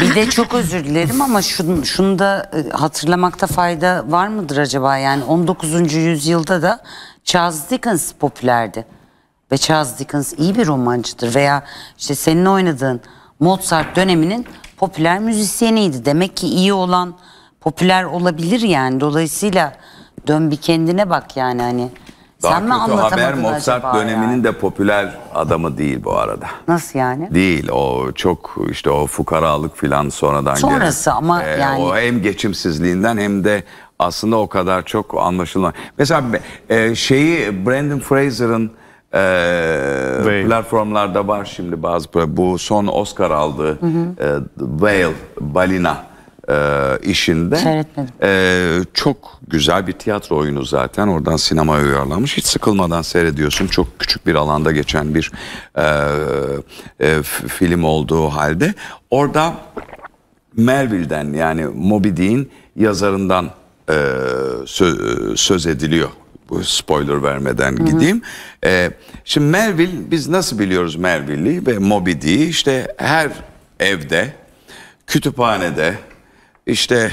Bir de çok özür dilerim ama şunu, şunu da e, hatırlamakta fayda var mıdır acaba? Yani 19. yüzyılda da Charles Dickens popülerdi. Ve Charles Dickens iyi bir romancıdır veya işte senin oynadığın Mozart döneminin popüler müzisyeniydi. Demek ki iyi olan popüler olabilir yani. Dolayısıyla dön bir kendine bak yani hani. Daha Sen mi haber Mozart döneminin yani? de popüler adamı değil bu arada. Nasıl yani? Değil o çok işte o fukaralık filan sonradan Sonrası gelen. ama ee, yani. O hem geçimsizliğinden hem de aslında o kadar çok anlaşılan. Mesela e, şeyi Brandon Fraser'ın e, Whale. platformlarda var şimdi bazı bu son Oscar aldığı hı hı. E, Whale, balina e, işinde. Seyretmedim. E, çok güzel bir tiyatro oyunu zaten. Oradan sinemaya uyarlanmış. Hiç sıkılmadan seyrediyorsun. Çok küçük bir alanda geçen bir e, e, film olduğu halde. Orada Melville'den yani Moby Dick'in yazarından e, söz, e, söz ediliyor bu spoiler vermeden Hı-hı. gideyim. E, şimdi Melville biz nasıl biliyoruz Melville'i ve Moby Dick'i işte her evde, kütüphanede, işte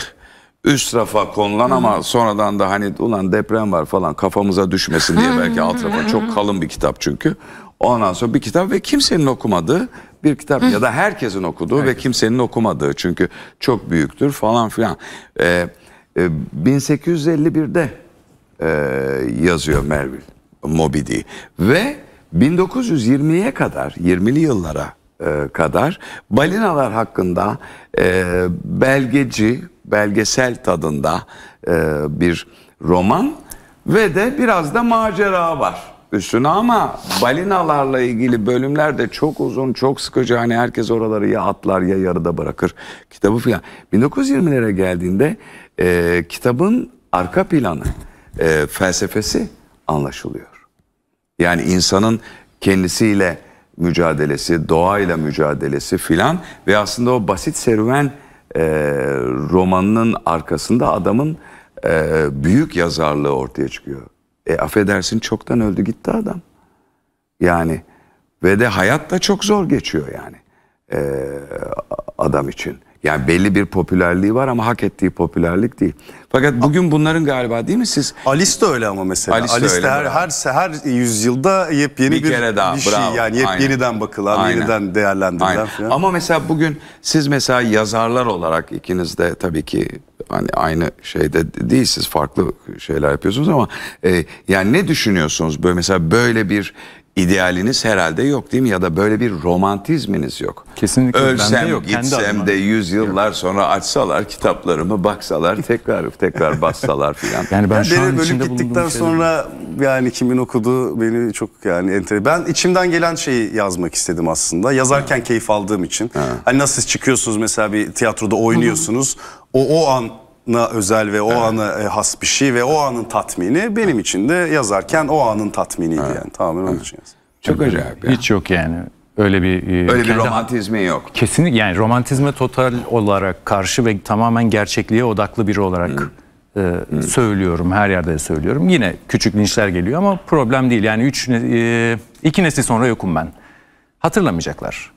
üst rafa konulan ama sonradan da hani ulan deprem var falan kafamıza düşmesin diye belki alt rafa çok kalın bir kitap çünkü. Ondan sonra bir kitap ve kimsenin okumadığı bir kitap ya da herkesin okuduğu Herkes. ve kimsenin okumadığı çünkü çok büyüktür falan filan. Ee, e, 1851'de e, yazıyor Melville Moby Dick ve 1920'ye kadar 20'li yıllara e, kadar. Balinalar hakkında e, belgeci, belgesel tadında e, bir roman ve de biraz da macera var üstüne ama balinalarla ilgili bölümler de çok uzun, çok sıkıcı. Hani herkes oraları ya atlar ya yarıda bırakır kitabı filan. 1920'lere geldiğinde e, kitabın arka planı, e, felsefesi anlaşılıyor. Yani insanın kendisiyle mücadelesi, doğayla mücadelesi filan ve aslında o basit serüven e, romanının arkasında adamın e, büyük yazarlığı ortaya çıkıyor. E affedersin çoktan öldü gitti adam. Yani ve de hayat da çok zor geçiyor yani e, adam için. Yani belli bir popülerliği var ama hak ettiği popülerlik değil. Fakat bugün bunların galiba değil mi siz? Alice de öyle ama mesela. Alice, Alice de, de her, her, her yüzyılda yepyeni bir, bir, daha, bir şey. Yani yep, Aynen. bakılan, Aynen. yeniden değerlendirilen Aynen. falan. Ama mesela bugün siz mesela yazarlar olarak ikiniz de tabii ki hani aynı şeyde değil siz farklı şeyler yapıyorsunuz ama e, yani ne düşünüyorsunuz böyle mesela böyle bir idealiniz herhalde yok değil mi? Ya da böyle bir romantizminiz yok. Kesinlikle Ölsem, de yok. gitsem de yüzyıllar yok. sonra açsalar kitaplarımı baksalar tekrar tekrar bassalar filan. Yani ben yani şu an bölüm gittikten sonra yani kimin okuduğu beni çok yani enter. Ben içimden gelen şeyi yazmak istedim aslında. Yazarken ha. keyif aldığım için. Ha. Hani nasıl çıkıyorsunuz mesela bir tiyatroda oynuyorsunuz. Hı -hı. O o an ana özel ve o evet. ana e, has bir şey ve o anın tatmini benim için de yazarken o anın tatminiydi evet. yani tamamen onun için yazdım. Çok acayip ya. Hiç yok yani. Öyle bir e, öyle bir romantizmi yok. Kesinlikle yani romantizme total olarak karşı ve tamamen gerçekliğe odaklı biri olarak E, söylüyorum. Her yerde söylüyorum. Yine küçük linçler geliyor ama problem değil. Yani üç e, iki nesil sonra yokum ben. Hatırlamayacaklar.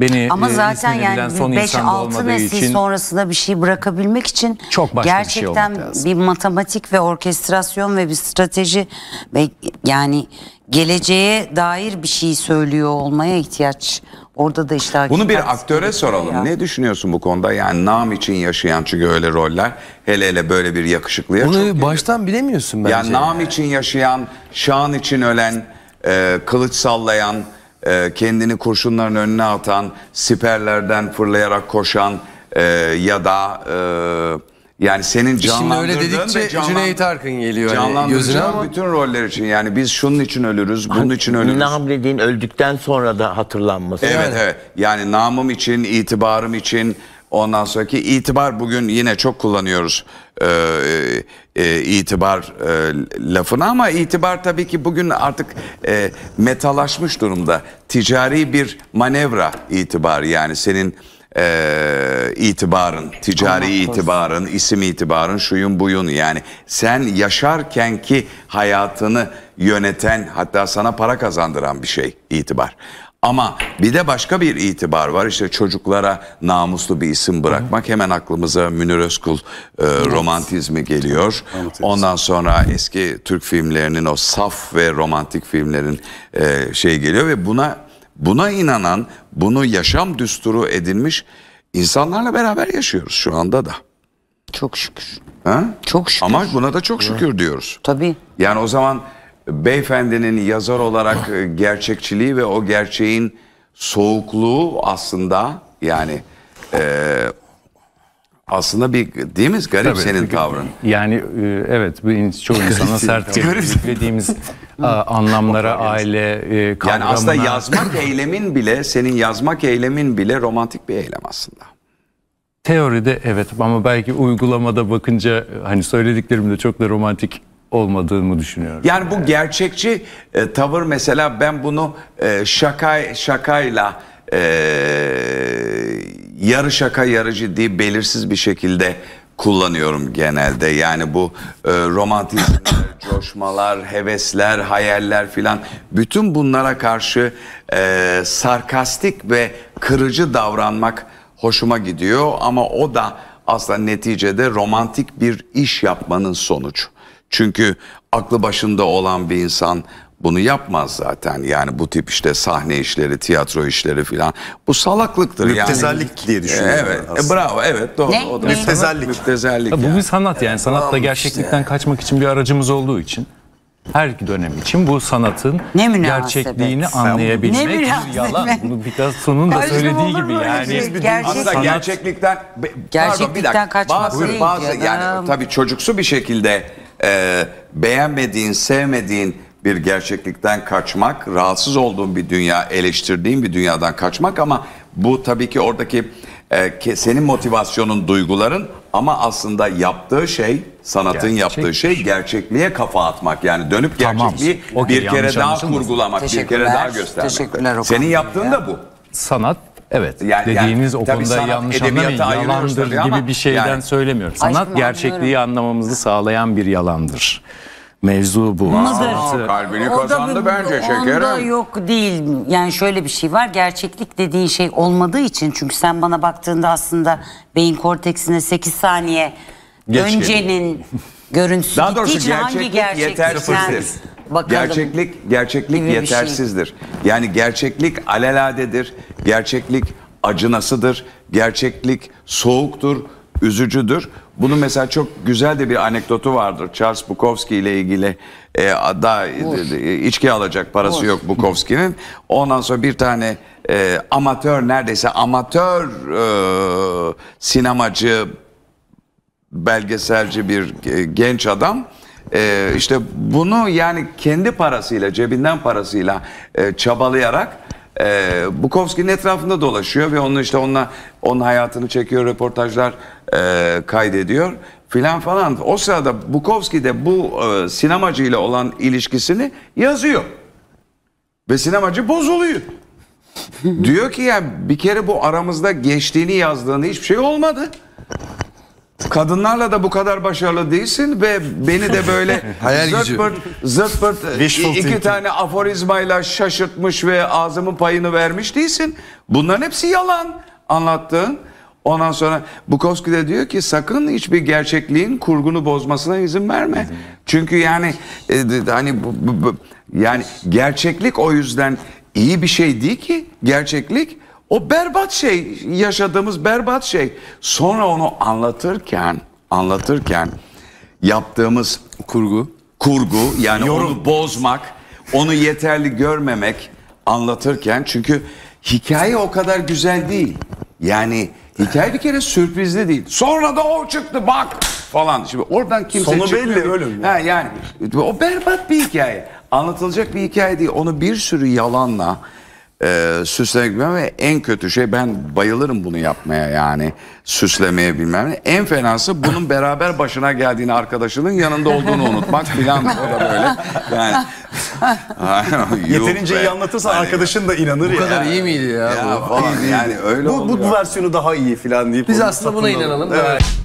Beni Ama e, zaten yani son 5-6 nesil için, sonrasında bir şey bırakabilmek için çok başka gerçekten bir, şey lazım. bir matematik ve orkestrasyon ve bir strateji ve yani geleceğe dair bir şey söylüyor olmaya ihtiyaç Orada da işte Bunu bir aktöre soralım. Ya. Ne düşünüyorsun bu konuda? Yani nam için yaşayan çünkü öyle roller hele hele böyle bir yakışıklıya Bunu çok baştan gelir. bilemiyorsun bence. Yani nam yani. için yaşayan, şan için ölen, e, kılıç sallayan ee, kendini kurşunların önüne atan, siperlerden fırlayarak koşan e, ya da e, yani senin canlandırdığın Şimdi öyle dedikçe canlan, Cüneyt Arkın geliyor hani gözüne bütün roller için yani biz şunun için ölürüz, bunun için ölürüz. Nam dediğin öldükten sonra da hatırlanması. Evet evet yani namım için, itibarım için, Ondan sonraki itibar bugün yine çok kullanıyoruz e, e, e, itibar e, lafını ama itibar tabii ki bugün artık e, metalaşmış durumda. Ticari bir manevra itibar yani senin e, itibarın, ticari Allah itibarın, isim itibarın, şuyun buyun yani sen yaşarken ki hayatını yöneten hatta sana para kazandıran bir şey itibar. Ama bir de başka bir itibar var. İşte çocuklara namuslu bir isim bırakmak. Hemen aklımıza Münir Özkul e, romantizmi geliyor. Ondan sonra eski Türk filmlerinin o saf ve romantik filmlerin e, şey geliyor ve buna buna inanan, bunu yaşam düsturu edinmiş insanlarla beraber yaşıyoruz şu anda da. Çok şükür. Ha? Çok şükür. Ama buna da çok şükür diyoruz. Tabii. Yani o zaman beyefendinin yazar olarak e, gerçekçiliği ve o gerçeğin soğukluğu aslında yani e, aslında bir değil mi garip Tabii, senin tavrın. Yani e, evet bu çok insana sert yüklediğimiz anlamlara aile kavramına. E, yani aslında yazmak eylemin bile senin yazmak eylemin bile romantik bir eylem aslında. Teoride evet ama belki uygulamada bakınca hani söylediklerimde çok da romantik olmadığını düşünüyorum. Yani bu gerçekçi e, tavır mesela ben bunu e, şaka şakayla e, yarı şaka yarı ciddi belirsiz bir şekilde kullanıyorum genelde. Yani bu e, romantizmler, coşmalar, hevesler, hayaller filan bütün bunlara karşı e, sarkastik ve kırıcı davranmak hoşuma gidiyor ama o da aslında neticede romantik bir iş yapmanın sonucu. Çünkü aklı başında olan bir insan bunu yapmaz zaten. Yani bu tip işte sahne işleri, tiyatro işleri filan. Bu salaklıktır yani. Müptezellik e, diye düşünüyorum. Evet. E, bravo. Evet doğru. Ne? O da müptezellik. müptezellik ya, bu yani. bir sanat yani. Sanat da gerçeklikten işte. kaçmak için bir aracımız olduğu için her dönem için bu sanatın gerçekliğini anlayabilmek bir yalan. Bunu biraz da söylediği gibi yani. Gerçek, aslında gerçeklikten, gerçeklikten pardon, bir dakika, kaçmak. Bazı, bazı yani, yani tabii çocuksu bir şekilde e, beğenmediğin, sevmediğin bir gerçeklikten kaçmak, rahatsız olduğun bir dünya, eleştirdiğin bir dünyadan kaçmak ama bu tabii ki oradaki e, senin motivasyonun, duyguların ama aslında yaptığı şey, sanatın Gerçek. yaptığı şey gerçekliğe kafa atmak. Yani dönüp gerçekliği tamam. okay, bir kere daha kurgulamak, bir kere daha göstermek. Senin yaptığın ya. da bu. Sanat Evet. Yani, dediğiniz yani, o konuda sanat, yanlış anlamayın. Yalandır gibi ama, bir şeyden yani, söylemiyorum. Sanat aşkım, gerçekliği anlıyorum. anlamamızı sağlayan bir yalandır. Mevzu bu. Mıdır? Kalbini kazandı da, bence şekerim. Onda yok değil. Yani şöyle bir şey var. Gerçeklik dediğin şey olmadığı için. Çünkü sen bana baktığında aslında beyin korteksine 8 saniye Geç öncenin görüntüsü Daha gittiği için gerçeklik hangi gerçeklik yetersiz. Bakalım. Gerçeklik gerçeklik gibi şey. yetersizdir. Şey. Yani gerçeklik aleladedir. Gerçeklik acınasıdır. Gerçeklik soğuktur, üzücüdür. Bunun mesela çok güzel de bir anekdotu vardır. Charles Bukowski ile ilgili e, da e, içki alacak parası Vur. yok Bukowski'nin. Ondan sonra bir tane e, amatör neredeyse amatör e, sinemacı belgeselci bir e, genç adam ee, işte bunu yani kendi parasıyla, cebinden parasıyla e, çabalayarak e, Bukowski'nin etrafında dolaşıyor ve onun işte onunla, onun hayatını çekiyor, röportajlar e, kaydediyor filan falan. O sırada Bukowski de bu e, ile olan ilişkisini yazıyor. Ve sinemacı bozuluyor. Diyor ki ya yani, bir kere bu aramızda geçtiğini yazdığını hiçbir şey olmadı kadınlarla da bu kadar başarılı değilsin ve beni de böyle Hayal zırt pırt, zırt pırt iki tane aforizmayla şaşırtmış ve ağzımın payını vermiş değilsin. Bunların hepsi yalan anlattığın. Ondan sonra Bukowski de diyor ki sakın hiçbir gerçekliğin kurgunu bozmasına izin verme. Çünkü yani e, hani bu, bu, bu, yani gerçeklik o yüzden iyi bir şey değil ki gerçeklik o berbat şey yaşadığımız berbat şey. Sonra onu anlatırken anlatırken yaptığımız kurgu kurgu yani Yorum. onu bozmak, onu yeterli görmemek anlatırken çünkü hikaye o kadar güzel değil. Yani hikaye bir kere sürprizli değil. Sonra da o çıktı bak falan. Şimdi oradan kimse Sonu çıkmıyor. belli ölüm. Ya. Ha, yani o berbat bir hikaye. Anlatılacak bir hikaye değil. Onu bir sürü yalanla e, süslenmek ve en kötü şey ben bayılırım bunu yapmaya yani süslemeye bilmem ne. En fenası bunun beraber başına geldiğini arkadaşının yanında olduğunu unutmak filan o da böyle. Yani Yeterince iyi anlatırsa hani, arkadaşın da inanır bu ya. Bu kadar iyi miydi ya? ya bu, falan, yani öyle bu, bu versiyonu daha iyi filan deyip. Biz aslında buna inanalım. Evet. Da.